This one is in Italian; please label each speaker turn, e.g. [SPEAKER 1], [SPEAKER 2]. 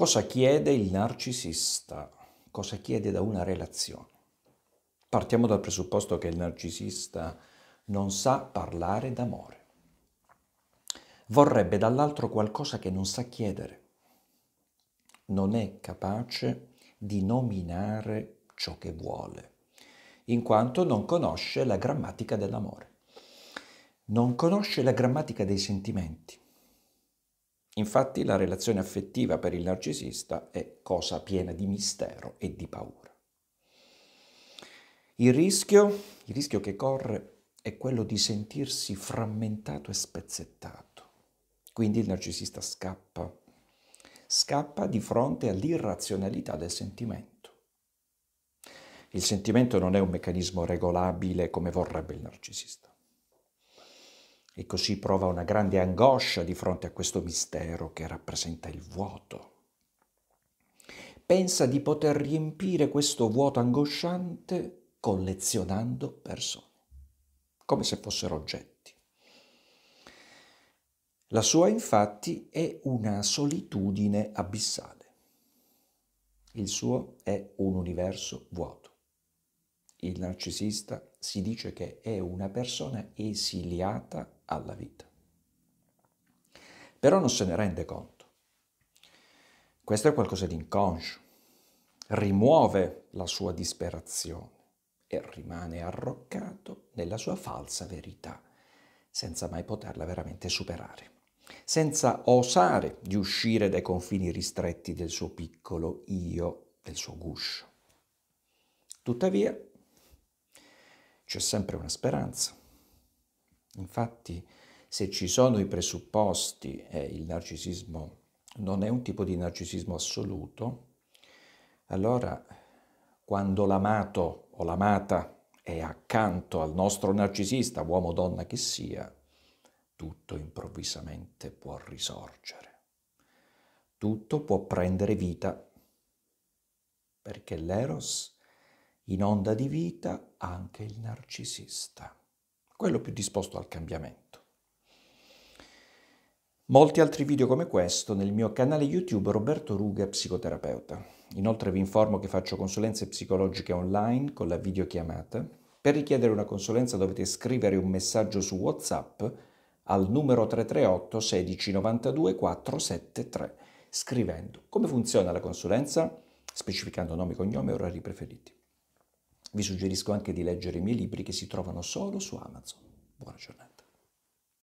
[SPEAKER 1] Cosa chiede il narcisista? Cosa chiede da una relazione? Partiamo dal presupposto che il narcisista non sa parlare d'amore. Vorrebbe dall'altro qualcosa che non sa chiedere. Non è capace di nominare ciò che vuole, in quanto non conosce la grammatica dell'amore. Non conosce la grammatica dei sentimenti Infatti la relazione affettiva per il narcisista è cosa piena di mistero e di paura. Il rischio, il rischio che corre è quello di sentirsi frammentato e spezzettato. Quindi il narcisista scappa, scappa di fronte all'irrazionalità del sentimento. Il sentimento non è un meccanismo regolabile come vorrebbe il narcisista e così prova una grande angoscia di fronte a questo mistero che rappresenta il vuoto. Pensa di poter riempire questo vuoto angosciante collezionando persone, come se fossero oggetti. La sua infatti è una solitudine abissale. Il suo è un universo vuoto. Il narcisista si dice che è una persona esiliata alla vita. Però non se ne rende conto. Questo è qualcosa di inconscio. Rimuove la sua disperazione e rimane arroccato nella sua falsa verità, senza mai poterla veramente superare, senza osare di uscire dai confini ristretti del suo piccolo io, del suo guscio. Tuttavia, c'è sempre una speranza Infatti, se ci sono i presupposti e il narcisismo non è un tipo di narcisismo assoluto, allora quando l'amato o l'amata è accanto al nostro narcisista, uomo o donna che sia, tutto improvvisamente può risorgere. Tutto può prendere vita, perché l'eros inonda di vita anche il narcisista quello più disposto al cambiamento. Molti altri video come questo nel mio canale YouTube Roberto Ruga, psicoterapeuta. Inoltre vi informo che faccio consulenze psicologiche online con la videochiamata. Per richiedere una consulenza dovete scrivere un messaggio su WhatsApp al numero 338 16 92 473 scrivendo come funziona la consulenza, specificando nomi, cognomi e orari preferiti. Vi suggerisco anche di leggere i miei libri che si trovano solo su Amazon. Buona giornata.